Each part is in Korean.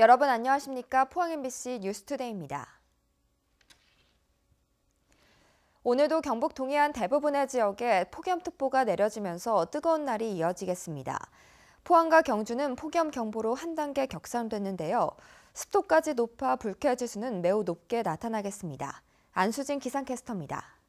여러분 안녕하십니까? 포항 MBC 뉴스투데이입니다. 오늘도 경북 동해안 대부분의 지역에 폭염특보가 내려지면서 뜨거운 날이 이어지겠습니다. 포항과 경주는 폭염 경보로 한 단계 격상됐는데요. 습도까지 높아 불쾌지수는 매우 높게 나타나겠습니다. 안수진 기상캐스터입니다.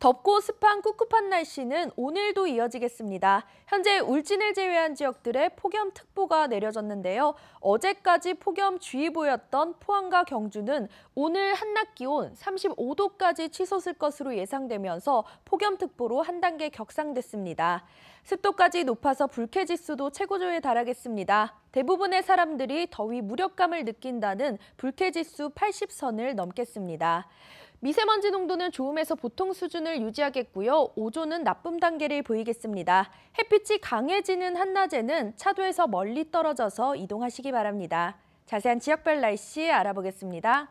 덥고 습한 꿉꿉한 날씨는 오늘도 이어지겠습니다. 현재 울진을 제외한 지역들의 폭염특보가 내려졌는데요. 어제까지 폭염주의보였던 포항과 경주는 오늘 한낮 기온 35도까지 치솟을 것으로 예상되면서 폭염특보로 한 단계 격상됐습니다. 습도까지 높아서 불쾌지수도 최고조에 달하겠습니다. 대부분의 사람들이 더위 무력감을 느낀다는 불쾌지수 80선을 넘겠습니다. 미세먼지 농도는 좋음에서 보통 수준을 유지하겠고요. 오존은 나쁨 단계를 보이겠습니다. 햇빛이 강해지는 한낮에는 차도에서 멀리 떨어져서 이동하시기 바랍니다. 자세한 지역별 날씨 알아보겠습니다.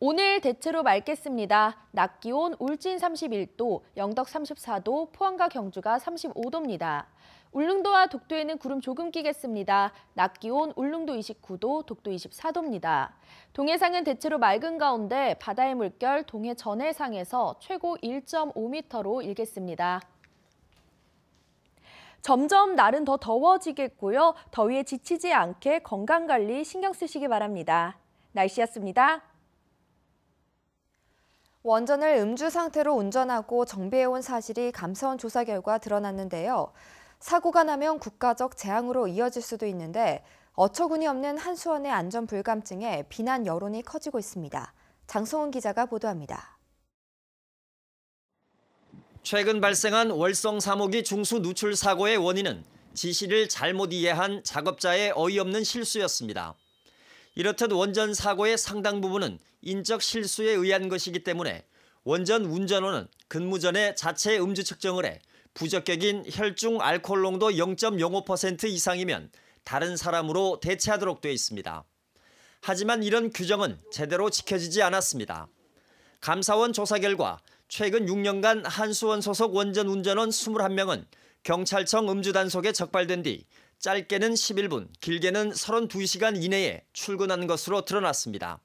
오늘 대체로 맑겠습니다. 낮 기온 울진 31도, 영덕 34도, 포항과 경주가 35도입니다. 울릉도와 독도에는 구름 조금 끼겠습니다. 낮 기온 울릉도 29도, 독도 24도입니다. 동해상은 대체로 맑은 가운데 바다의 물결 동해 전해상에서 최고 1.5m로 일겠습니다. 점점 날은 더 더워지겠고요. 더위에 지치지 않게 건강관리 신경 쓰시기 바랍니다. 날씨였습니다. 원전을 음주 상태로 운전하고 정비해온 사실이 감사원 조사 결과 드러났는데요. 사고가 나면 국가적 재앙으로 이어질 수도 있는데 어처구니 없는 한수원의 안전 불감증에 비난 여론이 커지고 있습니다. 장성훈 기자가 보도합니다. 최근 발생한 월성 3호기 중수 누출 사고의 원인은 지시를 잘못 이해한 작업자의 어이없는 실수였습니다. 이렇듯 원전 사고의 상당 부분은 인적 실수에 의한 것이기 때문에 원전 운전원은 근무 전에 자체 음주 측정을 해 부적격인 혈중 알코올 농도 0.05% 이상이면 다른 사람으로 대체하도록 되어 있습니다. 하지만 이런 규정은 제대로 지켜지지 않았습니다. 감사원 조사 결과 최근 6년간 한수원 소속 원전 운전원 21명은 경찰청 음주단속에 적발된 뒤 짧게는 11분, 길게는 32시간 이내에 출근한 것으로 드러났습니다.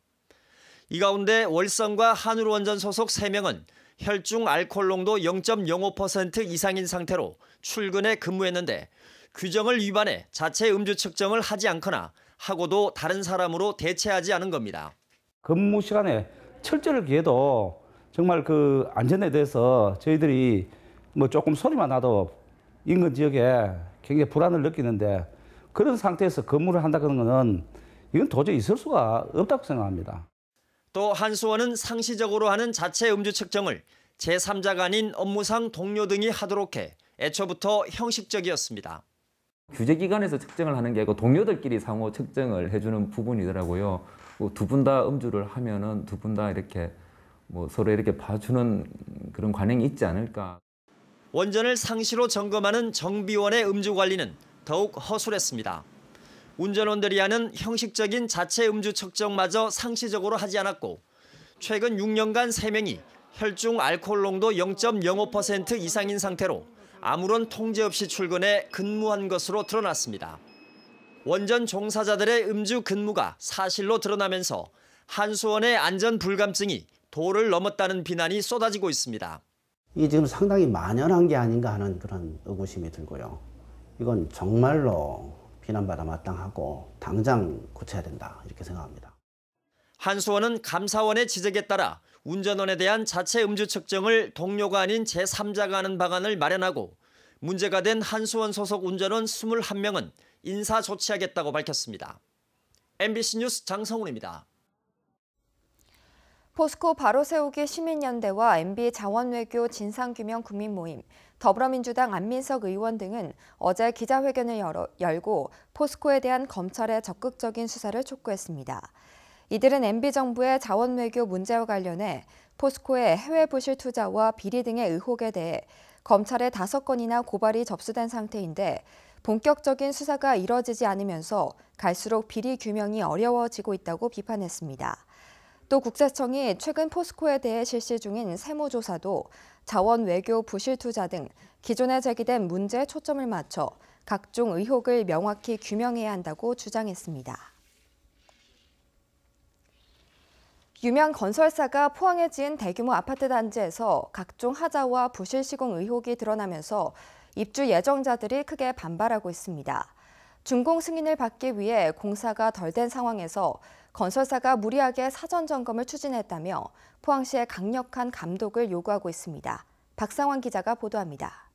이 가운데 월성과 한울원전 소속 3명은 혈중 알코올 농도 0.05% 이상인 상태로 출근해 근무했는데 규정을 위반해 자체 음주 측정을 하지 않거나 하고도 다른 사람으로 대체하지 않은 겁니다. 근무 시간에 철저를 기해도 정말 그 안전에 대해서 저희들이 뭐 조금 소리만 나도 인근 지역에 굉장히 불안을 느끼는데 그런 상태에서 근무를 한다는 것은 이건 도저히 있을 수가 없다고 생각합니다. 또 한수원은 상시적으로 하는 자체 음주 측정을 제3자가 아닌 업무상 동료 등이 하도록 해 애초부터 형식적이었습니다. 규제기관에서 측정을 하는 게 아니고 동료들끼리 상호 측정을 해주는 부분이더라고요. 뭐 두분 다 음주를 하면은 두 분 다 이렇게 뭐 서로 이렇게 봐주는 그런 관행이 있지 않을까. 원전을 상시로 점검하는 정비원의 음주 관리는 더욱 허술했습니다. 운전원들이 하는 형식적인 자체 음주 측정마저 상시적으로 하지 않았고 최근 6년간 3명이 혈중 알코올 농도 0.05% 이상인 상태로 아무런 통제 없이 출근해 근무한 것으로 드러났습니다. 원전 종사자들의 음주 근무가 사실로 드러나면서 한수원의 안전 불감증이 도를 넘었다는 비난이 쏟아지고 있습니다. 이 지금 상당히 만연한 게 아닌가 하는 그런 의구심이 들고요. 이건 정말로 비난받아 마땅하고 당장 고쳐야 된다 이렇게 생각합니다. 한수원은 감사원의 지적에 따라 운전원에 대한 자체 음주 측정을 동료가 아닌 제3자가 하는 방안을 마련하고 문제가 된 한수원 소속 운전원 21명은 인사 조치하겠다고 밝혔습니다. MBC 뉴스 장성훈입니다. 포스코 바로세우기 시민연대와 MB 자원외교 진상규명 국민모임, 더불어민주당 안민석 의원 등은 어제 기자회견을 열어, 열고 포스코에 대한 검찰의 적극적인 수사를 촉구했습니다. 이들은 MB 정부의 자원외교 문제와 관련해 포스코의 해외 부실 투자와 비리 등의 의혹에 대해 검찰에 다섯 건이나 고발이 접수된 상태인데 본격적인 수사가 이뤄지지 않으면서 갈수록 비리 규명이 어려워지고 있다고 비판했습니다. 또 국세청이 최근 포스코에 대해 실시 중인 세무조사도 자원 외교 부실 투자 등 기존에 제기된 문제에 초점을 맞춰 각종 의혹을 명확히 규명해야 한다고 주장했습니다. 유명 건설사가 포항에 지은 대규모 아파트 단지에서 각종 하자와 부실 시공 의혹이 드러나면서 입주 예정자들이 크게 반발하고 있습니다. 준공 승인을 받기 위해 공사가 덜 된 상황에서 건설사가 무리하게 사전 점검을 추진했다며 포항시에 강력한 감독을 요구하고 있습니다. 박상환 기자가 보도합니다.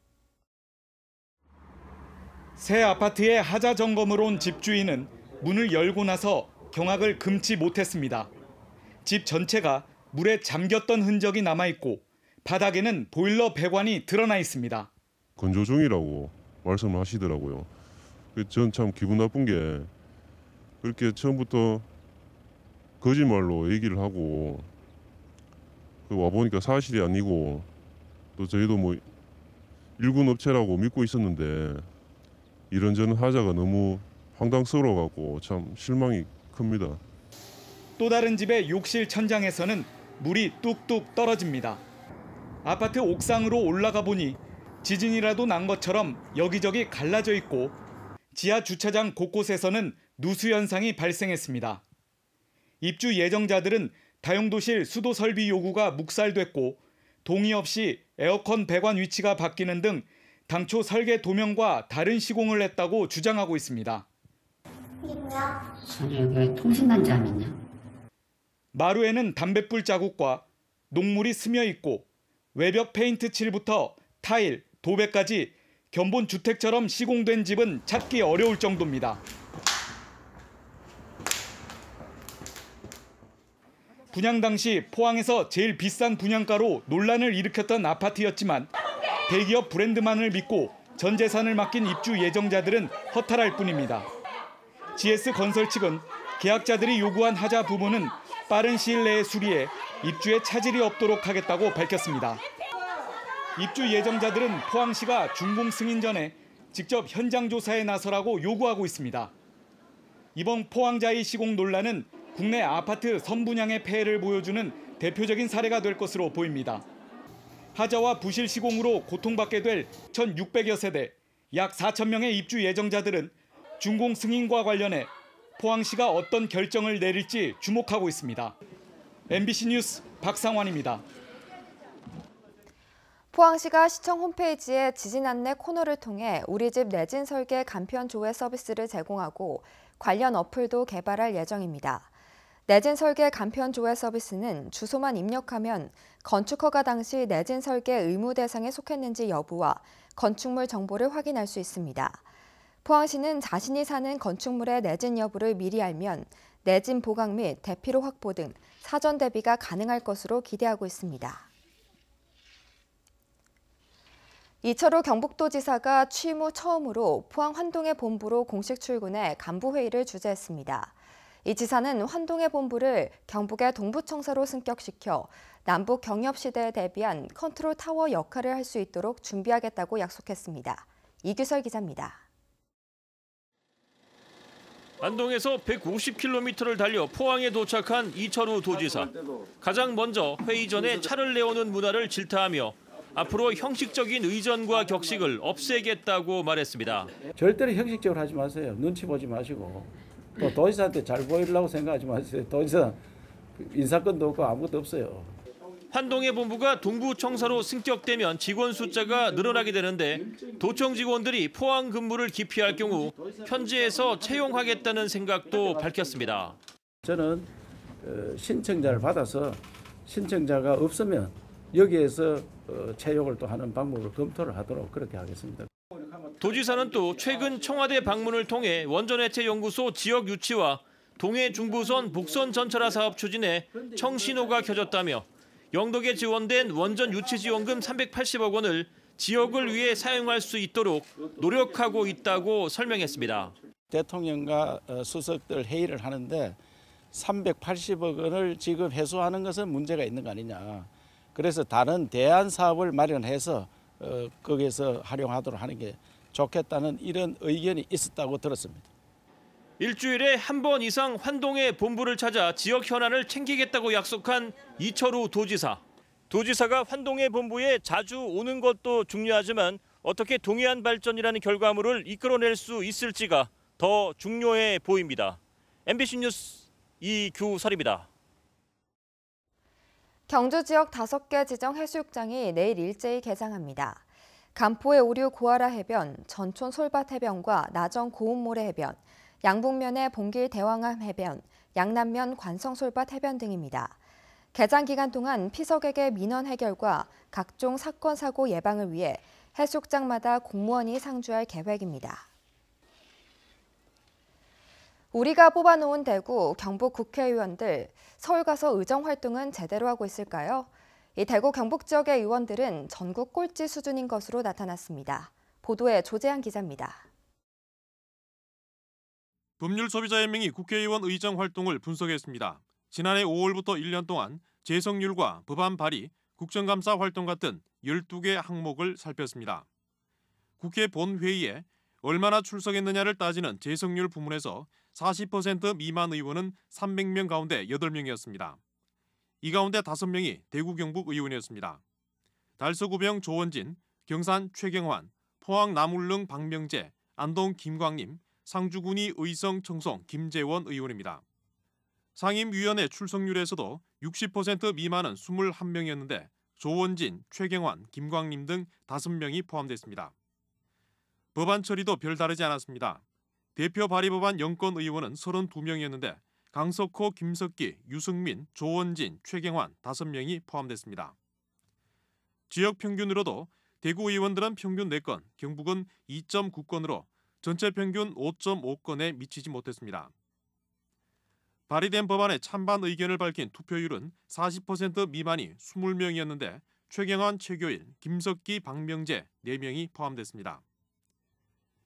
새 아파트에 하자 점검으로온 집주인은 문을 열고 나서 경악을 금치 못했습니다. 집 전체가 물에 잠겼던 흔적이 남아 있고 바닥에는 보일러 배관이 드러나 있습니다. 건조 중이라고 말씀을 하시더라고요. 그 전 참 기분 나쁜 게 그렇게 처음부터 거짓말로 얘기를 하고 그 와 보니까 사실이 아니고 또 저희도 뭐 일군 업체라고 믿고 있었는데 이런저런 하자가 너무 황당스러워갖고 참 실망이 큽니다. 또 다른 집의 욕실 천장에서는 물이 뚝뚝 떨어집니다. 아파트 옥상으로 올라가 보니 지진이라도 난 것처럼 여기저기 갈라져 있고 지하 주차장 곳곳에서는 누수 현상이 발생했습니다. 입주 예정자들은 다용도실 수도 설비 요구가 묵살됐고 동의 없이 에어컨 배관 위치가 바뀌는 등 당초 설계 도면과 다른 시공을 했다고 주장하고 있습니다. 마루에는 담뱃불 자국과 녹물이 스며 있고 외벽 페인트 칠부터 타일, 도배까지 견본 주택처럼 시공된 집은 찾기 어려울 정도입니다. 분양 당시 포항에서 제일 비싼 분양가로 논란을 일으켰던 아파트였지만 대기업 브랜드만을 믿고 전 재산을 맡긴 입주 예정자들은 허탈할 뿐입니다. GS 건설 측은 계약자들이 요구한 하자 부분은 빠른 시일 내에 수리해 입주에 차질이 없도록 하겠다고 밝혔습니다. 입주 예정자들은 포항시가 준공 승인 전에 직접 현장 조사에 나서라고 요구하고 있습니다. 이번 포항자의 시공 논란은 국내 아파트 선분양의 폐해를 보여주는 대표적인 사례가 될 것으로 보입니다. 하자와 부실 시공으로 고통받게 될 1,600여 세대, 약 4천 명의 입주 예정자들은 준공 승인과 관련해 포항시가 어떤 결정을 내릴지 주목하고 있습니다. MBC 뉴스 박상환입니다. 포항시가 시청 홈페이지에 지진 안내 코너를 통해 우리 집 내진 설계 간편 조회 서비스를 제공하고 관련 어플도 개발할 예정입니다. 내진 설계 간편 조회 서비스는 주소만 입력하면 건축허가 당시 내진 설계 의무 대상에 속했는지 여부와 건축물 정보를 확인할 수 있습니다. 포항시는 자신이 사는 건축물의 내진 여부를 미리 알면 내진 보강 및 대피로 확보 등 사전 대비가 가능할 것으로 기대하고 있습니다. 이철호 경북도지사가 취임 후 처음으로 포항 환동의 본부로 공식 출근해 간부회의를 주재했습니다. 이 지사는 환동의 본부를 경북의 동부청사로 승격시켜 남북 경협시대에 대비한 컨트롤 타워 역할을 할 수 있도록 준비하겠다고 약속했습니다. 이규설 기자입니다. 안동에서 150km를 달려 포항에 도착한 이천우 도지사. 가장 먼저 회의 전에 차를 내오는 문화를 질타하며 앞으로 형식적인 의전과 격식을 없애겠다고 말했습니다. 절대로 형식적으로 하지 마세요. 눈치 보지 마시고 또 도지사한테 잘 보이려고 생각하지 마세요. 도지사 인사권도 없고 아무것도 없어요. 한동해 본부가 동부청사로 승격되면 직원 숫자가 늘어나게 되는데 도청 직원들이 포항 근무를 기피할 경우 현지에서 채용하겠다는 생각도 밝혔습니다. 저는 어, 신청자를 받아서 신청자가 없으면 여기에서 어, 채용을 또 하는 방법을 검토를 하도록 그렇게 하겠습니다. 도지사는 또 최근 청와대 방문을 통해 원전해체연구소 지역 유치와 동해 중부선 복선 전철화 사업 추진에 청신호가 켜졌다며 영덕에 지원된 원전 유치지원금 380억 원을 지역을 위해 사용할 수 있도록 노력하고 있다고 설명했습니다. 대통령과 어, 수석들 회의를 하는데 380억 원을 지금 회수하는 것은 문제가 있는 거 아니냐. 그래서 다른 대안 사업을 마련해서 어, 거기에서 활용하도록 하는 게 좋겠다는 이런 의견이 있었다고 들었습니다. 일주일에 한 번 이상 환동의 본부를 찾아 지역 현안을 챙기겠다고 약속한 이철우 도지사. 도지사가 환동의 본부에 자주 오는 것도 중요하지만 어떻게 동해안 발전이라는 결과물을 이끌어낼 수 있을지가 더 중요해 보입니다. MBC 뉴스 이규설입니다. 경주 지역 5개 지정 해수욕장이 내일 일제히 개장합니다. 간포의 오류 고아라 해변, 전촌 솔밭 해변과 나정 고운모래 해변, 양북면의 봉길 대왕암 해변, 양남면 관성 솔밭 해변 등입니다. 개장 기간 동안 피서객의 민원 해결과 각종 사건 사고 예방을 위해 해수욕장마다 공무원이 상주할 계획입니다. 우리가 뽑아놓은 대구, 경북 국회의원들, 서울 가서 의정 활동은 제대로 하고 있을까요? 이 대구 경북 지역의 의원들은 전국 꼴찌 수준인 것으로 나타났습니다. 보도에 조재한 기자입니다. 법률 소비자의 명이 국회의원 의정 활동을 분석했습니다. 지난해 5월부터 1년 동안 재성률과 법안 발의, 국정감사 활동 같은 12개 항목을 살폈습니다. 국회 본회의에 얼마나 출석했느냐를 따지는 재성률 부문에서 40% 미만 의원은 300명 가운데 8명이었습니다. 이 가운데 5명이 대구 경북 의원이었습니다. 달서구병 조원진, 경산 최경환, 포항 남울릉 박명재, 안동 김광림, 상주군이 의성 청송 김재원 의원입니다. 상임위원회 출석률에서도 60% 미만은 21명이었는데 조원진, 최경환, 김광림 등 5명이 포함됐습니다. 법안 처리도 별다르지 않았습니다. 대표 발의 법안 영권 의원은 32명이었는데 강석호, 김석기, 유승민, 조원진, 최경환 5명이 포함됐습니다. 지역 평균으로도 대구 의원들은 평균 4건, 경북은 2.9건으로 전체 평균 5.5건에 미치지 못했습니다. 발의된 법안의 찬반 의견을 밝힌 투표율은 40% 미만이 20명이었는데 최경환, 최교일, 김석기, 박명재 4명이 포함됐습니다.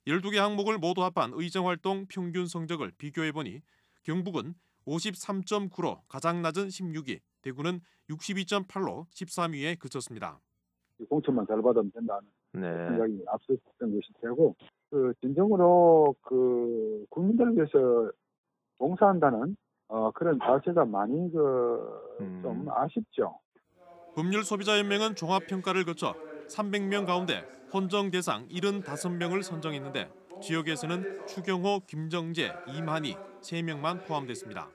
12개 항목을 모두 합한 의정활동 평균 성적을 비교해보니 경북은 53.9로 가장 낮은 16위, 대구는 62.8로 13위에 그쳤습니다. 공천만 잘 받으면 된다는 네. 생각이 앞섰던 것이 되고 그 진정으로 그 국민들을 위해서 봉사한다는 어, 그런 자세가 많이 그좀 음. 아쉽죠. 법률 소비자연맹은 종합평가를 거쳐 300명 가운데 헌정 대상 75명을 선정했는데 지역에서는 추경호, 김정재, 이만희 세명만 포함됐습니다.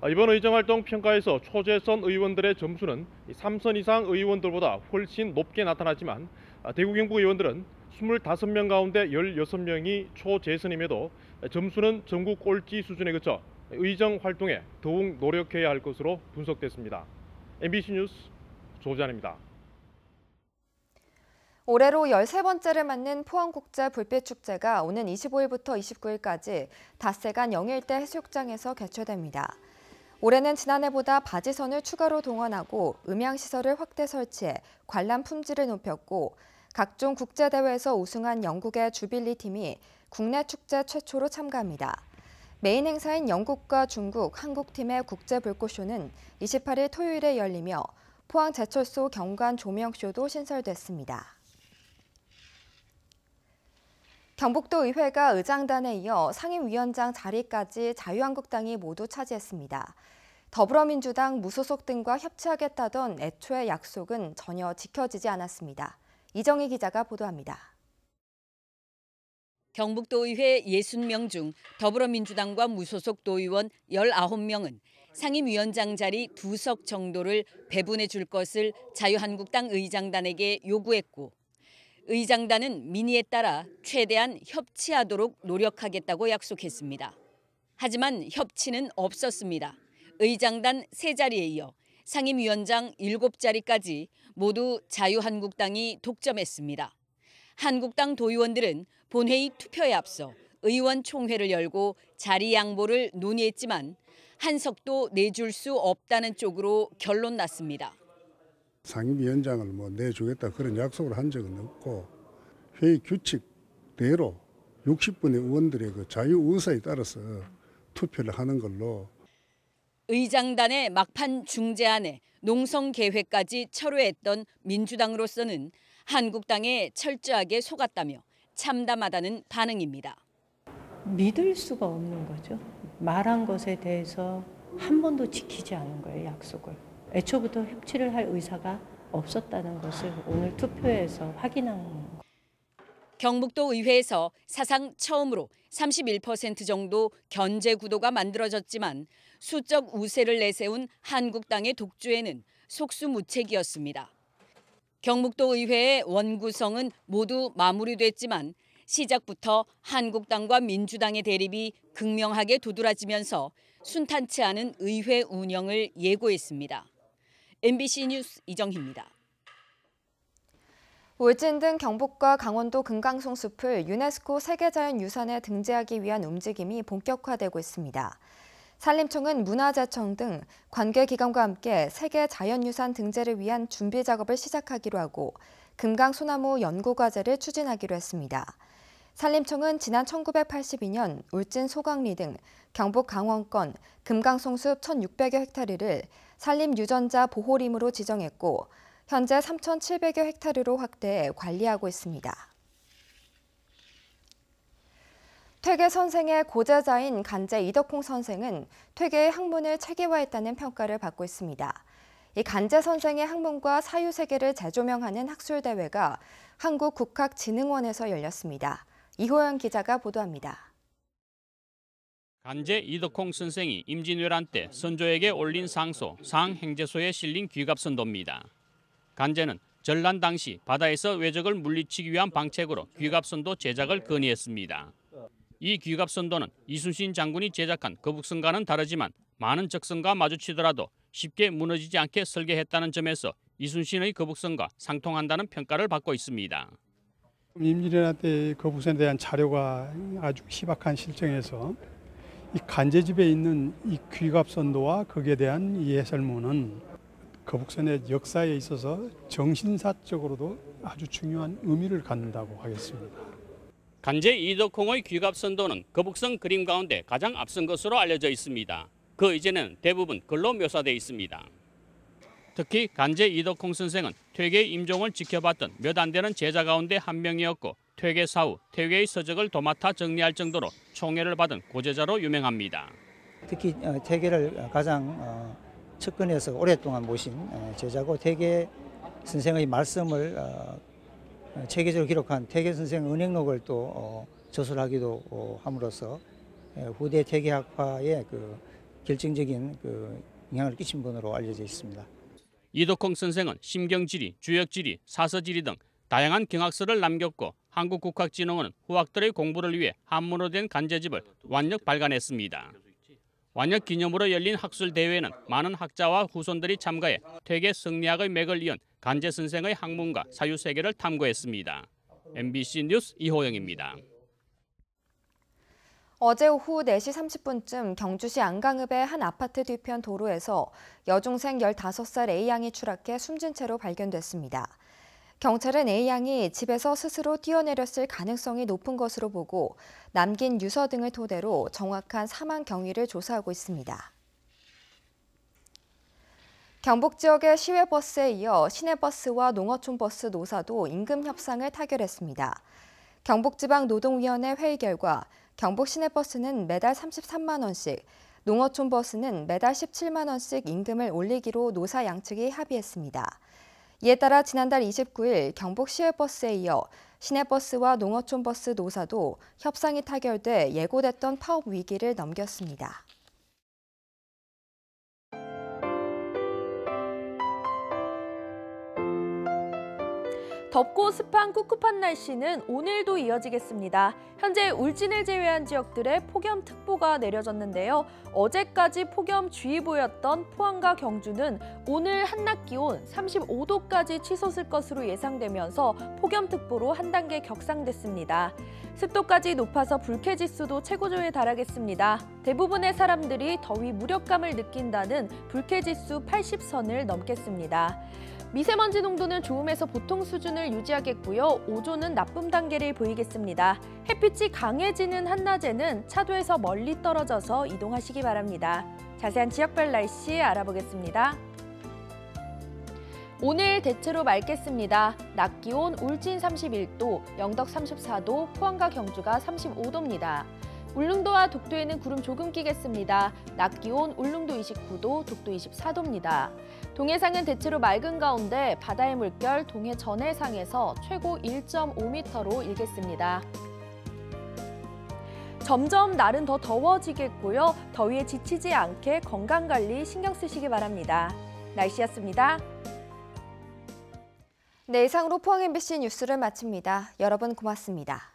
아, 이번 의정활동 평가에서 초재선 의원들의 점수는 3선 이상 의원들보다 훨씬 높게 나타났지만 아, 대구 경북 의원들은 25명 가운데 16명이 초재선임에도 점수는 전국 꼴찌 수준에 그쳐 의정 활동에 더욱 노력해야 할 것으로 분석됐습니다. MBC 뉴스 조재환입니다. 올해로 13번째를 맞는 포항국제 불빛축제가 오는 25일부터 29일까지 닷새간 영일대 해수욕장에서 개최됩니다. 올해는 지난해보다 바지선을 추가로 동원하고 음향시설을 확대 설치해 관람 품질을 높였고 각종 국제대회에서 우승한 영국의 주빌리 팀이 국내 축제 최초로 참가합니다. 메인 행사인 영국과 중국, 한국팀의 국제 불꽃쇼는 28일 토요일에 열리며 포항 제철소 경관 조명쇼도 신설됐습니다. 경북도 의회가 의장단에 이어 상임위원장 자리까지 자유한국당이 모두 차지했습니다. 더불어민주당 무소속 등과 협치하겠다던 애초의 약속은 전혀 지켜지지 않았습니다. 이정희 기자가 보도합니다. 경북도의회 60명 중 더불어민주당과 무소속 도의원 19명은 상임위원장 자리 두 석 정도를 배분해 줄 것을 자유한국당 의장단에게 요구했고 의장단은 민의에 따라 최대한 협치하도록 노력하겠다고 약속했습니다. 하지만 협치는 없었습니다. 의장단 세자리에 이어 상임위원장 7자리까지 모두 자유한국당이 독점했습니다. 한국당 도의원들은 본회의 투표에 앞서 의원총회를 열고 자리 양보를 논의했지만 한석도 내줄 수 없다는 쪽으로 결론 났습니다. 상임위원장을 뭐 내주겠다 그런 약속을 한 적은 없고 회의 규칙대로 60분의 의원들의 그 자유 의사에 따라서 투표를 하는 걸로 의장단의 막판 중재안에 농성 계획까지 철회했던 민주당으로서는 한국당에 철저하게 속았다며 참담하다는 반응입니다. 믿을 수가 없는 거죠. 말한 것에 대해서 한 번도 지키지 않은 거예요, 약속을. 애초부터 협치를 할 의사가 없었다는 것을 오늘 투표에서 확인한 겁니다. 경북도 의회에서 사상 처음으로 31% 정도 견제 구도가 만들어졌지만 수적 우세를 내세운 한국당의 독주에는 속수무책이었습니다. 경북도 의회의 원구성은 모두 마무리됐지만 시작부터 한국당과 민주당의 대립이 극명하게 도드라지면서 순탄치 않은 의회 운영을 예고했습니다. MBC 뉴스 이정희입니다. 울진 등 경북과 강원도 금강송 숲을 유네스코 세계자연유산에 등재하기 위한 움직임이 본격화되고 있습니다. 산림청은 문화재청 등 관계기관과 함께 세계자연유산 등재를 위한 준비 작업을 시작하기로 하고 금강소나무 연구과제를 추진하기로 했습니다. 산림청은 지난 1982년 울진 소강리 등 경북 강원권 금강송숲 1,600여 헥타리를 산림 유전자 보호림으로 지정했고 현재 3,700여 헥타르로 확대해 관리하고 있습니다. 퇴계 선생의 고자자인 간제 이덕홍 선생은 퇴계의 학문을 체계화했다는 평가를 받고 있습니다. 이 간제 선생의 학문과 사유 세계를 재조명하는 학술 대회가 한국국학진흥원에서 열렸습니다. 이호영 기자가 보도합니다. 간제 이덕홍 선생이 임진왜란 때 선조에게 올린 상소 상행제소에 실린 귀갑선도입니다. 간제는 전란 당시 바다에서 외적을 물리치기 위한 방책으로 귀갑선도 제작을 건의했습니다. 이 귀갑선도는 이순신 장군이 제작한 거북선과는 다르지만 많은 적선과 마주치더라도 쉽게 무너지지 않게 설계했다는 점에서 이순신의 거북선과 상통한다는 평가를 받고 있습니다. 임진왜란 때 거북선에 대한 자료가 아주 희박한 실정에서 이 간제집에 있는 이 귀갑선도와 거기에 대한 이 해설문은 거북선의 그 역사에 있어서 정신사적으로도 아주 중요한 의미를 갖는다고 하겠습니다. 간제 이덕홍의 귀갑선도는 거북선 그 그림 가운데 가장 앞선 것으로 알려져 있습니다. 그 이제는 대부분 글로 묘사돼 있습니다. 특히 간제 이덕홍 선생은 퇴계 임종을 지켜봤던 몇 안 되는 제자 가운데 한 명이었고 퇴계 사후 퇴계의 서적을 도맡아 정리할 정도로 총애를 받은 고제자로 유명합니다. 특히 어, 퇴계를 가장 어, 측근에서 오랫동안 모신 어, 제자고 퇴계 선생의 말씀을 체계적으로 기록한 퇴계 선생 은행록을 또 저술하기도 함으로써 예, 후대 퇴계학파의 그 결정적인 그 영향을 끼친 분으로 알려져 있습니다. 이덕홍 선생은 심경지리, 주역지리, 사서지리 등 다양한 경학서를 남겼고 한국국학진흥원 은 후학들의 공부를 위해 한문으로 된 간제집을 완력 발간했습니다. 완력 기념으로 열린 학술 대회에는 많은 학자와 후손들이 참가해 퇴계 승리학의 맥을 이은 간제 선생의 학문과 사유 세계를 탐구했습니다. MBC 뉴스 이호영입니다. 어제 오후 4시 30분쯤 경주시 안강읍의 한 아파트 뒤편 도로에서 여중생 15살 A양이 추락해 숨진 채로 발견됐습니다. 경찰은 A양이 집에서 스스로 뛰어내렸을 가능성이 높은 것으로 보고 남긴 유서 등을 토대로 정확한 사망 경위를 조사하고 있습니다. 경북 지역의 시외버스에 이어 시내버스와 농어촌버스 노사도 임금 협상을 타결했습니다. 경북지방노동위원회 회의 결과 경북 시내버스는 매달 33만 원씩, 농어촌 버스는 매달 17만 원씩 임금을 올리기로 노사 양측이 합의했습니다. 이에 따라 지난달 29일 경북 시외버스에 이어 시내버스와 농어촌버스 노사도 협상이 타결돼 예고됐던 파업 위기를 넘겼습니다. 덥고 습한 꿉꿉한 날씨는 오늘도 이어지겠습니다. 현재 울진을 제외한 지역들의 폭염특보가 내려졌는데요. 어제까지 폭염주의보였던 포항과 경주는 오늘 한낮 기온 35도까지 치솟을 것으로 예상되면서 폭염특보로 한 단계 격상됐습니다. 습도까지 높아서 불쾌지수도 최고조에 달하겠습니다. 대부분의 사람들이 더위 무력감을 느낀다는 불쾌지수 80선을 넘겠습니다. 미세먼지 농도는 좋음에서 보통 수준을 유지하겠고요. 오존은 나쁨 단계를 보이겠습니다. 햇빛이 강해지는 한낮에는 차도에서 멀리 떨어져서 이동하시기 바랍니다. 자세한 지역별 날씨 알아보겠습니다. 오늘 대체로 맑겠습니다. 낮 기온 울진 31도, 영덕 34도, 포항과 경주가 35도입니다. 울릉도와 독도에는 구름 조금 끼겠습니다. 낮 기온 울릉도 29도, 독도 24도입니다. 동해상은 대체로 맑은 가운데 바다의 물결 동해 전해상에서 최고 1.5m로 일겠습니다. 점점 날은 더 더워지겠고요. 더위에 지치지 않게 건강관리 신경 쓰시기 바랍니다. 날씨였습니다. 네, 이상으로 포항 MBC 뉴스를 마칩니다. 여러분 고맙습니다.